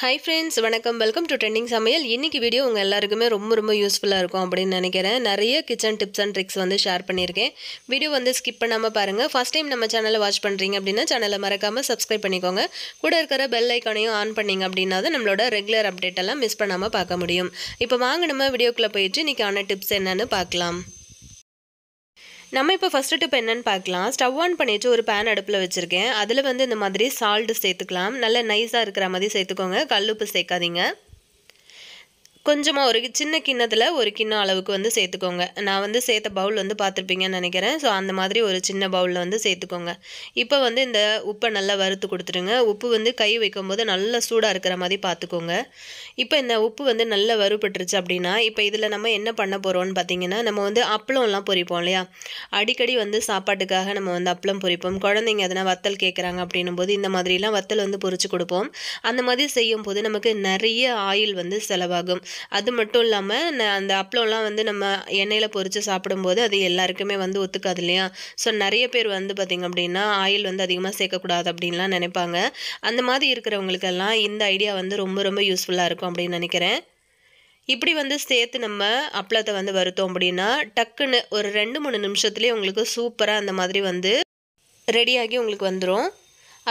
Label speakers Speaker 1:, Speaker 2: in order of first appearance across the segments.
Speaker 1: high friends வணக்கம் welcome to trending சமையல் இன்றைக்கி வீடியோ உங்கள் எல்லாருக்குமே ரொம்ப ரொம்ப யூஸ்ஃபுல்லாக இருக்கும் அப்படின்னு நினைக்கிறேன் நிறைய கிச்சன் டிப்ஸ் அண்ட் ட்ரிக்ஸ் வந்து ஷேர் பண்ணியிருக்கேன் வீடியோ வந்து ஸ்கிப் பண்ணாமல் பாருங்கள் ஃபஸ்ட் டைம் நம்ம சேனலை வாட்ச் பண்ணுறீங்க அப்படின்னா சேனலை மறக்காமல் சப்ஸ்கிரைப் பண்ணிக்கோங்க கூட இருக்கிற பெல் ஐக்கானையும் ஆன் பண்ணிங்க அப்படின்னா தான் நம்மளோட ரெகுலர் அப்டேட் எல்லாம் மிஸ் பண்ணாமல் பார்க்க முடியும் இப்போ வாங்க நம்ம வீடியோக்குள்ளே போயிட்டு இன்றைக்கான டிப்ஸ் என்னென்னு பார்க்கலாம் நம்ம இப்போ ஃபஸ்ட்டு டிப் என்னென்னு பார்க்கலாம் ஸ்டவ் ஆன் பண்ணிவிட்டு ஒரு பேன் அடுப்பில் வச்சுருக்கேன் அதில் வந்து இந்த மாதிரி சால்ட்டு சேர்த்துக்கலாம் நல்ல நைஸாக இருக்கிற மாதிரி சேர்த்துக்கோங்க கல்லுப்பு சேர்க்காதீங்க கொஞ்சமாக ஒரு சின்ன கிண்ணத்தில் ஒரு கிண்ணம் அளவுக்கு வந்து சேர்த்துக்கோங்க நான் வந்து சேர்த்த பவுல் வந்து பார்த்துருப்பீங்கன்னு நினைக்கிறேன் ஸோ அந்த மாதிரி ஒரு சின்ன பவுலில் வந்து சேர்த்துக்கோங்க இப்போ வந்து இந்த உப்பை நல்லா வறுத்து கொடுத்துருங்க உப்பு வந்து கை வைக்கும்போது நல்லா சூடாக இருக்கிற மாதிரி பார்த்துக்கோங்க இப்போ இந்த உப்பு வந்து நல்லா வறுபட்டுருச்சு அப்படின்னா இப்போ இதில் நம்ம என்ன பண்ண போகிறோம்னு பார்த்தீங்கன்னா நம்ம வந்து அப்பளம்லாம் பொரிப்போம் இல்லையா அடிக்கடி வந்து சாப்பாட்டுக்காக நம்ம வந்து அப்பளம் பொரிப்போம் குழந்தைங்க எதனா வத்தல் கேட்குறாங்க அப்படின்னும் போது இந்த மாதிரிலாம் வத்தல் வந்து பொறிச்சு கொடுப்போம் அந்த மாதிரி செய்யும் போது நமக்கு நிறைய ஆயில் வந்து செலவாகும் அது மட்டும் இல்லாமல் அந்த அப்பளம்லாம் வந்து நம்ம எண்ணெயில் பொறித்து சாப்பிடும்போது அது எல்லாருக்குமே வந்து ஒத்துக்காது இல்லையா ஸோ நிறைய பேர் வந்து பார்த்திங்க அப்படின்னா ஆயில் வந்து அதிகமாக சேர்க்கக்கூடாது அப்படின்லாம் நினைப்பாங்க அந்த மாதிரி இருக்கிறவங்களுக்கெல்லாம் இந்த ஐடியா வந்து ரொம்ப ரொம்ப யூஸ்ஃபுல்லாக இருக்கும் அப்படின்னு நினைக்கிறேன் இப்படி வந்து சேர்த்து நம்ம அப்பளத்தை வந்து வருத்தோம் அப்படின்னா டக்குன்னு ஒரு ரெண்டு மூணு நிமிஷத்துலேயே உங்களுக்கு சூப்பராக அந்த மாதிரி வந்து ரெடியாகி உங்களுக்கு வந்துடும்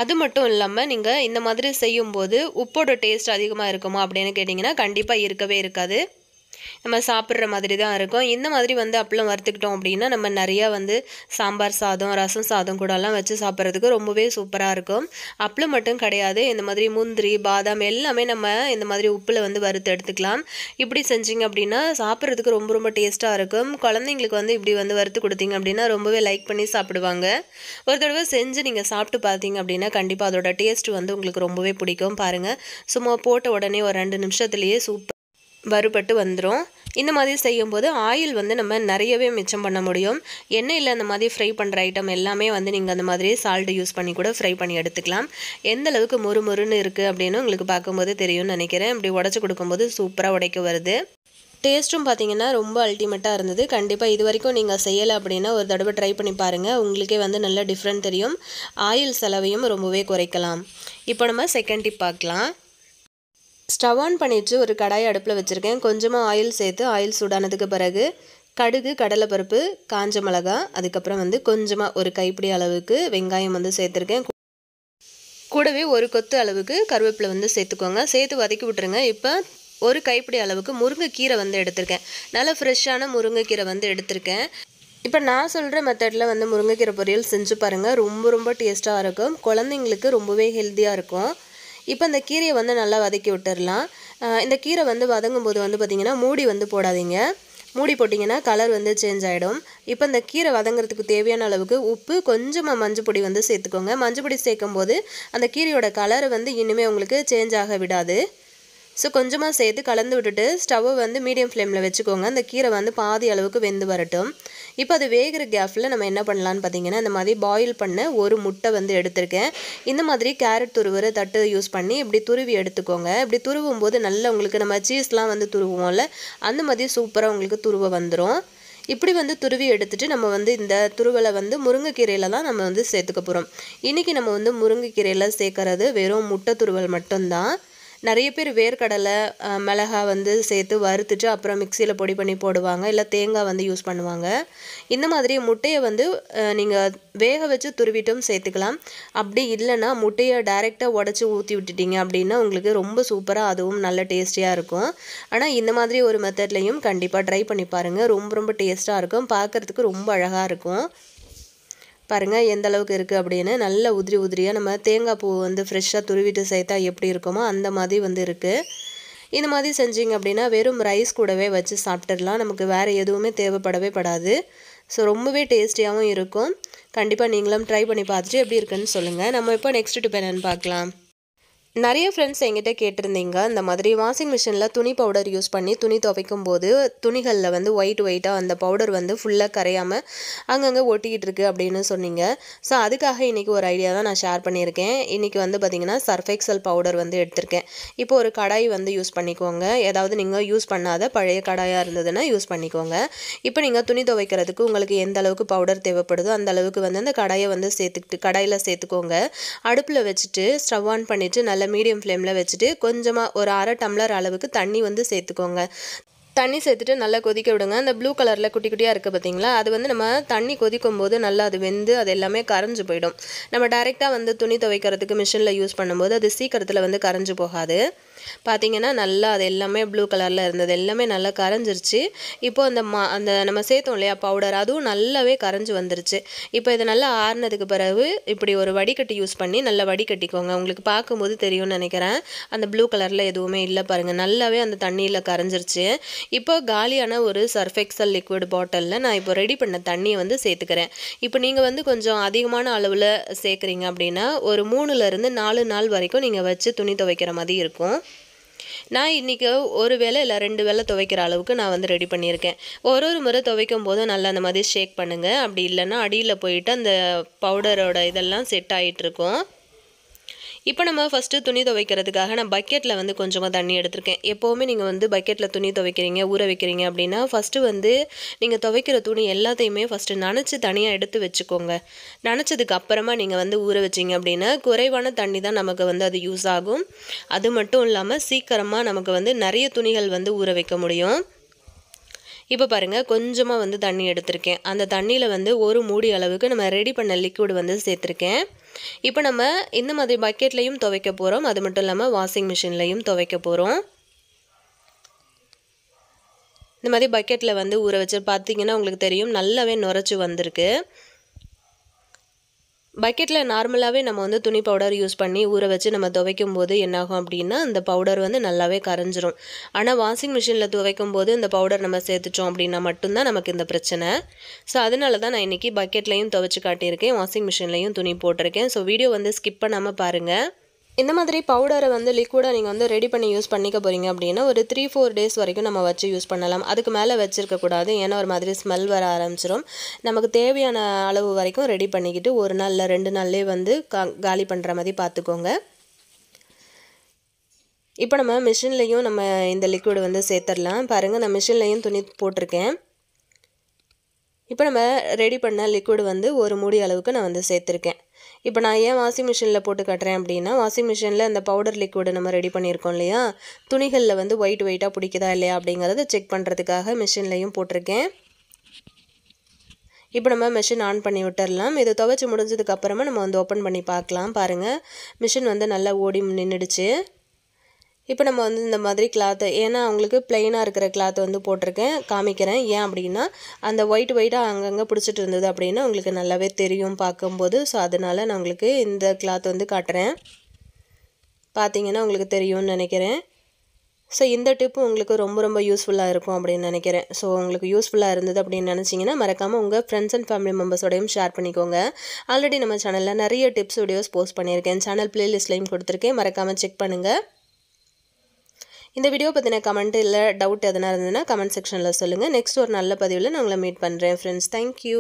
Speaker 1: அது மட்டும் இல்லாமல் நீங்கள் இந்த மாதிரி செய்யும்போது உப்போட டேஸ்ட் அதிகமாக இருக்குமா அப்படின்னு கேட்டிங்கன்னா கண்டிப்பாக இருக்கவே இருக்காது நம்ம சாப்பிட்ற மாதிரி தான் இருக்கும் இந்த மாதிரி வந்து அப்பளம் வறுத்துக்கிட்டோம் அப்படின்னா நம்ம நிறையா வந்து சாம்பார் சாதம் ரசம் சாதம் கூடலாம் வச்சு சாப்பிட்றதுக்கு ரொம்பவே சூப்பராக இருக்கும் அப்பளம் மட்டும் கிடையாது இந்த மாதிரி முந்திரி பாதாம் எல்லாமே நம்ம இந்த மாதிரி உப்பில் வந்து வறுத்து எடுத்துக்கலாம் இப்படி செஞ்சிங்க அப்படின்னா சாப்பிட்றதுக்கு ரொம்ப ரொம்ப டேஸ்ட்டாக இருக்கும் குழந்தைங்களுக்கு வந்து இப்படி வந்து வறுத்து கொடுத்தீங்க அப்படின்னா ரொம்பவே லைக் பண்ணி சாப்பிடுவாங்க ஒரு தடவை செஞ்சு நீங்கள் சாப்பிட்டு பார்த்தீங்க அப்படின்னா கண்டிப்பாக அதோட டேஸ்ட் வந்து உங்களுக்கு ரொம்பவே பிடிக்கும் பாருங்கள் சும்மா போட்ட உடனே ஒரு ரெண்டு நிமிஷத்துலேயே சூப்பர் வறுபட்டு வந்துடும் இந்த மாதிரி செய்யும்போது ஆயில் வந்து நம்ம நிறையவே மிச்சம் பண்ண முடியும் எண்ணெயில் அந்த மாதிரி ஃப்ரை பண்ணுற ஐட்டம் எல்லாமே வந்து நீங்கள் அந்த மாதிரி சால்ட் யூஸ் பண்ணி கூட ஃப்ரை பண்ணி எடுத்துக்கலாம் எந்த அளவுக்கு மொறு மொறுன்னு இருக்குது அப்படின்னு உங்களுக்கு பார்க்கும்போது தெரியும்னு நினைக்கிறேன் இப்படி உடச்சி கொடுக்கும்போது சூப்பராக உடைக்க வருது டேஸ்ட்டும் பார்த்தீங்கன்னா ரொம்ப அல்டிமேட்டாக இருந்தது கண்டிப்பாக இது வரைக்கும் நீங்கள் செய்யலை அப்படின்னா ஒரு தடவை ட்ரை பண்ணி பாருங்கள் உங்களுக்கே வந்து நல்ல டிஃப்ரெண்ட் தெரியும் ஆயில் செலவையும் ரொம்பவே குறைக்கலாம் இப்போ நம்ம செகண்ட் டிப் பார்க்கலாம் ஸ்டவ் ஆன் பண்ணிட்டு ஒரு கடாயை அடுப்பில் வச்சுருக்கேன் கொஞ்சமாக ஆயில் சேர்த்து ஆயில் சூடானதுக்கு பிறகு கடுகு கடலைப்பருப்பு காஞ்ச மிளகா அதுக்கப்புறம் வந்து கொஞ்சமாக ஒரு கைப்பிடி அளவுக்கு வெங்காயம் வந்து சேர்த்துருக்கேன் கூடவே ஒரு கொத்து அளவுக்கு கருவேப்பிலை வந்து சேர்த்துக்கோங்க சேர்த்து வதக்கி விட்டுருங்க இப்போ ஒரு கைப்பிடி அளவுக்கு முருங்கைக்கீரை வந்து எடுத்திருக்கேன் நல்லா ஃப்ரெஷ்ஷான முருங்கைக்கீரை வந்து எடுத்திருக்கேன் இப்போ நான் சொல்கிற மெத்தடில் வந்து முருங்கைக்கீரை பொரியல் செஞ்சு பாருங்கள் ரொம்ப ரொம்ப டேஸ்ட்டாக இருக்கும் குழந்தைங்களுக்கு ரொம்பவே ஹெல்த்தியாக இருக்கும் இப்போ இந்த கீரையை வந்து நல்லா வதக்கி விட்டுடலாம் இந்த கீரை வந்து வதங்கும் போது வந்து பார்த்திங்கன்னா மூடி வந்து போடாதீங்க மூடி போட்டிங்கன்னா கலர் வந்து சேஞ்ச் ஆகிடும் இப்போ இந்த கீரை வதங்குறதுக்கு தேவையான அளவுக்கு உப்பு கொஞ்சமாக மஞ்சப்பொடி வந்து சேர்த்துக்கோங்க மஞ்சப்பொடி சேர்க்கும் போது அந்த கீரையோட கலர் வந்து இன்னுமே உங்களுக்கு சேஞ்ச் ஆக விடாது ஸோ கொஞ்சமாக சேர்த்து கலந்து விட்டுட்டு ஸ்டவ்வை வந்து மீடியம் ஃப்ளேமில் வச்சுக்கோங்க அந்த கீரை வந்து பாதி அளவுக்கு வெந்து வரட்டும் இப்போ அது வேகிற கேஃபில் நம்ம என்ன பண்ணலான்னு பார்த்தீங்கன்னா இந்த மாதிரி பாயில் பண்ண ஒரு முட்டை வந்து எடுத்திருக்கேன் இந்த மாதிரி கேரட் துருவுற தட்டு யூஸ் பண்ணி இப்படி துருவி எடுத்துக்கோங்க இப்படி துருவும் போது நல்லா உங்களுக்கு நம்ம சீஸ்லாம் வந்து துருவோம்ல அந்த மாதிரி சூப்பராக உங்களுக்கு துருவ வந்துடும் இப்படி வந்து துருவி எடுத்துட்டு நம்ம வந்து இந்த துருவலை வந்து முருங்கைக்கீரையில் தான் நம்ம வந்து சேர்த்துக்க போகிறோம் இன்றைக்கி நம்ம வந்து முருங்கைக்கீரையில் சேர்க்கறது வெறும் முட்டை துருவல் மட்டும்தான் நிறைய பேர் வேர்க்கடலை மிளகா வந்து சேர்த்து வறுத்துட்டு அப்புறம் மிக்சியில் பொடி பண்ணி போடுவாங்க இல்லை தேங்காய் வந்து யூஸ் பண்ணுவாங்க இந்த மாதிரி முட்டையை வந்து நீங்கள் வேக வச்சு துருவிட்டும் சேர்த்துக்கலாம் அப்படி இல்லைன்னா முட்டையை டைரெக்டாக உடச்சி ஊற்றி விட்டுட்டிங்க அப்படின்னா உங்களுக்கு ரொம்ப சூப்பராக அதுவும் நல்ல டேஸ்டியாக இருக்கும் ஆனால் இந்த மாதிரி ஒரு மெத்தட்லேயும் கண்டிப்பாக ட்ரை பண்ணி பாருங்கள் ரொம்ப ரொம்ப டேஸ்ட்டாக இருக்கும் பார்க்குறதுக்கு ரொம்ப அழகாக இருக்கும் பாருங்கள் எந்த அளவுக்கு இருக்குது அப்படின்னு நல்ல உதிரி உதிரியாக நம்ம தேங்காய் பூ வந்து ஃப்ரெஷ்ஷாக துருவிட்டு சேர்த்தா எப்படி இருக்குமோ அந்த மாதிரி வந்து இருக்குது இந்த மாதிரி செஞ்சிங்க அப்படின்னா வெறும் ரைஸ் கூடவே வச்சு சாப்பிட்டுடலாம் நமக்கு வேறு எதுவுமே தேவைப்படவே படாது ஸோ ரொம்பவே டேஸ்டியாகவும் இருக்கும் கண்டிப்பாக நீங்களும் ட்ரை பண்ணி பார்த்துட்டு எப்படி இருக்குன்னு சொல்லுங்கள் நம்ம இப்போ நெக்ஸ்ட்டு டிப் பார்க்கலாம் நிறைய ஃப்ரெண்ட்ஸ் எங்கிட்ட கேட்டிருந்தீங்க இந்த மாதிரி வாஷிங் மிஷினில் துணி பவுடர் யூஸ் பண்ணி துணி துவைக்கும் போது துணிகளில் வந்து ஒயிட் ஒயிட்டாக அந்த பவுடர் வந்து ஃபுல்லாக கரையாமல் அங்கங்கே ஒட்டிக்கிட்டு இருக்குது அப்படின்னு சொன்னீங்க ஸோ அதுக்காக இன்றைக்கி ஒரு ஐடியா தான் நான் ஷேர் பண்ணியிருக்கேன் இன்றைக்கி வந்து பார்த்திங்கன்னா சர்ஃபெக்சல் பவுடர் வந்து எடுத்திருக்கேன் இப்போ ஒரு கடாய் வந்து யூஸ் பண்ணிக்கோங்க ஏதாவது நீங்கள் யூஸ் பண்ணாத பழைய கடாயாக இருந்ததுன்னா யூஸ் பண்ணிக்கோங்க இப்போ நீங்கள் துணி துவைக்கிறதுக்கு உங்களுக்கு எந்த அளவுக்கு பவுடர் தேவைப்படுதோ அந்த அளவுக்கு வந்து அந்த கடாயை வந்து சேர்த்துக்கிட்டு கடாயில் சேர்த்துக்கோங்க அடுப்பில் வச்சுட்டு ஸ்டவ் ஆன் பண்ணிவிட்டு நல்லா அதில் மீடியம் ஃப்ளேமில் வச்சுட்டு கொஞ்சமாக ஒரு அரை டம்ளர் அளவுக்கு தண்ணி வந்து சேர்த்துக்கோங்க தண்ணி சேர்த்துட்டு நல்லா கொதிக்க விடுங்க அந்த ப்ளூ கலரில் குட்டி குட்டியாக இருக்குது பார்த்தீங்களா அது வந்து நம்ம தண்ணி கொதிக்கும் போது நல்லா அது வெந்து அது எல்லாமே கரைஞ்சு போயிடும் நம்ம டைரெக்டாக வந்து துணி துவைக்கிறதுக்கு மிஷினில் யூஸ் பண்ணும்போது அது சீக்கிரத்தில் வந்து கரைஞ்சு போகாது பார்த்திங்கன்னா நல்லா அது எல்லாமே ப்ளூ கலரில் இருந்தது எல்லாமே நல்லா கரைஞ்சிருச்சு இப்போது அந்த மா அந்த நம்ம சேர்த்தோம் இல்லையா பவுடர் அதுவும் நல்லாவே கரைஞ்சி வந்துருச்சு இப்போ இதை நல்லா ஆறுனதுக்கு பிறகு இப்படி ஒரு வடிகட்டி யூஸ் பண்ணி நல்லா வடிகட்டிக்கோங்க உங்களுக்கு பார்க்கும்போது தெரியும்னு நினைக்கிறேன் அந்த ப்ளூ கலரில் எதுவுமே இல்லை பாருங்கள் நல்லாவே அந்த தண்ணியில் கரைஞ்சிருச்சு இப்போ காலியான ஒரு சர்ஃபெக்சல் லிக்விட் பாட்டிலில் நான் இப்போ ரெடி பண்ண தண்ணியை வந்து சேர்த்துக்கிறேன் இப்போ நீங்கள் வந்து கொஞ்சம் அதிகமான அளவில் சேர்க்குறீங்க அப்படின்னா ஒரு மூணுலேருந்து நாலு நாள் வரைக்கும் நீங்கள் வச்சு துணி துவைக்கிற மாதிரி இருக்கும் நான் இன்றைக்கி ஒரு வேலை இல்லை ரெண்டு வேலை துவைக்கிற அளவுக்கு நான் வந்து ரெடி பண்ணியிருக்கேன் ஒரு ஒரு முறை துவைக்கும் போதும் நல்லா அந்த மாதிரி ஷேக் பண்ணுங்கள் அப்படி இல்லைன்னா அடியில் போயிட்டு அந்த பவுடரோட இதெல்லாம் செட் இருக்கும் இப்போ நம்ம ஃபஸ்ட்டு துணி துவைக்கிறதுக்காக நான் பக்கெட்டில் வந்து கொஞ்சமாக தண்ணி எடுத்திருக்கேன் எப்போவுமே நீங்கள் வந்து பக்கெட்டில் துணி துவைக்கிறீங்க ஊற வைக்கிறீங்க அப்படின்னா ஃபஸ்ட்டு வந்து நீங்கள் துவைக்கிற துணி எல்லாத்தையுமே ஃபஸ்ட்டு நினச்சி தனியாக எடுத்து வச்சுக்கோங்க நினச்சதுக்கு அப்புறமா நீங்கள் வந்து ஊற வச்சிங்க அப்படின்னா குறைவான தண்ணி தான் நமக்கு வந்து அது யூஸ் ஆகும் அது மட்டும் இல்லாமல் சீக்கிரமாக நமக்கு வந்து நிறைய துணிகள் வந்து ஊற வைக்க முடியும் இப்போ பாருங்கள் கொஞ்சமாக வந்து தண்ணி எடுத்திருக்கேன் அந்த தண்ணியில் வந்து ஒரு மூடி அளவுக்கு நம்ம ரெடி பண்ண லிக்விட் வந்து சேர்த்துருக்கேன் இப்போ நம்ம இந்த மாதிரி பக்கெட்லேயும் துவைக்க போகிறோம் அது மட்டும் இல்லாமல் வாஷிங் மிஷின்லேயும் துவைக்க போகிறோம் இந்த மாதிரி பக்கெட்டில் வந்து ஊற வச்சு பார்த்திங்கன்னா உங்களுக்கு தெரியும் நல்லாவே நுரைச்சி வந்திருக்கு பக்கெட்டில் நார்மலாகவே நம்ம வந்து துணி பவுடர் யூஸ் பண்ணி ஊற வச்சு நம்ம துவைக்கும் போது என்னாகும் அப்படின்னா அந்த பவுடர் வந்து நல்லாவே கரைஞ்சிரும் ஆனால் வாஷிங் மிஷினில் துவைக்கும் போது இந்த பவுடர் நம்ம சேர்த்துச்சோம் அப்படின்னா மட்டும்தான் நமக்கு இந்த பிரச்சனை ஸோ அதனால தான் நான் இன்றைக்கி பக்கெட்லையும் துவைச்சி காட்டியிருக்கேன் வாஷிங் மிஷின்லேயும் துணி போட்டிருக்கேன் ஸோ வீடியோ வந்து ஸ்கிப் பண்ணாமல் பாருங்கள் இந்த மாதிரி பவுடரை வந்து லிக்விடாக நீங்கள் வந்து ரெடி பண்ணி யூஸ் பண்ணிக்க போகிறீங்க அப்படின்னா ஒரு த்ரீ ஃபோர் டேஸ் வரைக்கும் நம்ம வச்சு யூஸ் பண்ணலாம் அதுக்கு மேலே வச்சுருக்கக்கூடாது ஏன்னா ஒரு மாதிரி ஸ்மெல் வர ஆரம்பிச்சிடும் நமக்கு தேவையான அளவு வரைக்கும் ரெடி பண்ணிக்கிட்டு ஒரு நாளில் ரெண்டு நாள்லேயே வந்து காலி பண்ணுற மாதிரி பார்த்துக்கோங்க இப்போ நம்ம மிஷின்லேயும் நம்ம இந்த லிக்விட் வந்து சேர்த்துடலாம் பாருங்கள் நான் மிஷின்லேயும் துணி போட்டிருக்கேன் இப்போ நம்ம ரெடி பண்ண லிக்விட் வந்து ஒரு மூடி அளவுக்கு நான் வந்து சேர்த்துருக்கேன் இப்போ நான் ஏன் வாஷிங் மிஷினில் போட்டு கட்டுறேன் அப்படின்னா வாஷிங் மிஷினில் அந்த பவுடர் லிக்விடு நம்ம ரெடி பண்ணியிருக்கோம் இல்லையா துணிகளில் வந்து ஒயிட் ஒயிட்டாக பிடிக்குதா இல்லையா அப்படிங்கிறத செக் பண்ணுறதுக்காக மிஷின்லேயும் போட்டிருக்கேன் இப்போ நம்ம மிஷின் ஆன் பண்ணி விட்டுடலாம் இது துவைச்சி முடிஞ்சதுக்கப்புறமா நம்ம வந்து ஓப்பன் பண்ணி பார்க்கலாம் பாருங்கள் மிஷின் வந்து நல்லா ஓடி நின்றுடுச்சு இப்போ நம்ம வந்து இந்த மாதிரி கிளாத்து ஏன்னா அவங்களுக்கு பிளெயினாக இருக்கிற கிளாத்து வந்து போட்டிருக்கேன் காமிக்கிறேன் ஏன் அப்படின்னா அந்த ஒயிட் ஒயிட்டாக அங்கங்கே பிடிச்சிட்டு இருந்தது அப்படின்னா உங்களுக்கு நல்லாவே தெரியும் பார்க்கும்போது ஸோ அதனால் நான் உங்களுக்கு இந்த கிளாத் வந்து காட்டுறேன் பார்த்தீங்கன்னா உங்களுக்கு தெரியும்னு நினைக்கிறேன் ஸோ இந்த டிப்பு உங்களுக்கு ரொம்ப ரொம்ப யூஸ்ஃபுல்லாக இருக்கும் அப்படின்னு நினைக்கிறேன் ஸோ உங்களுக்கு யூஸ்ஃபுல்லாக இருந்தது அப்படின்னு நினச்சிங்கன்னா மறக்காமல் உங்கள் ஃப்ரெண்ட்ஸ் அண்ட் ஃபேமிலி மெம்பர்ஸோடையும் ஷேர் பண்ணிக்கோங்க ஆல்ரெடி நம்ம சேனலில் நிறைய டிப்ஸ் வீடியோஸ் போஸ்ட் பண்ணியிருக்கேன் சேனல் ப்ளேலிஸ்ட்லையும் கொடுத்துருக்கேன் மறக்காமல் செக் பண்ணுங்கள் இந்த வீடியோ பற்றின கமெண்ட் இல்லை டவுட் எதனா இருந்ததுன்னா கமெண்ட் செக்ஷனில் சொல்லுங்கள் நெக்ஸ்ட் ஒரு நல்ல பதிவில் நான் உங்களை மீட் பண்ணுறேன் ஃப்ரெண்ட்ஸ் தேங்க்யூ